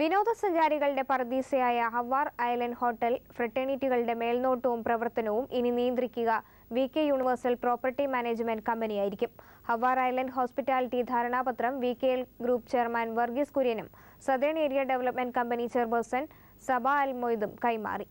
വിനോദസഞ്ചാരികളുടെ പർദീസയായ Hawar island hotel ഫ്രട്ടേണിറ്റികളുടെ മേൽനോട്ടവും പ്രവർത്തനവും ഇനി നിയന്ത്രിക്കുക V K universal property management കമ്പനിയായിരിക്കും ഹവാർ ഐലൻഡ് ഹോസ്പിറ്റാലിറ്റി ധാരണാപത്രം V K L group chairman Varghese കുര്യനും southern area development company chairperson Saba al മൊയ്തും കൈമാറി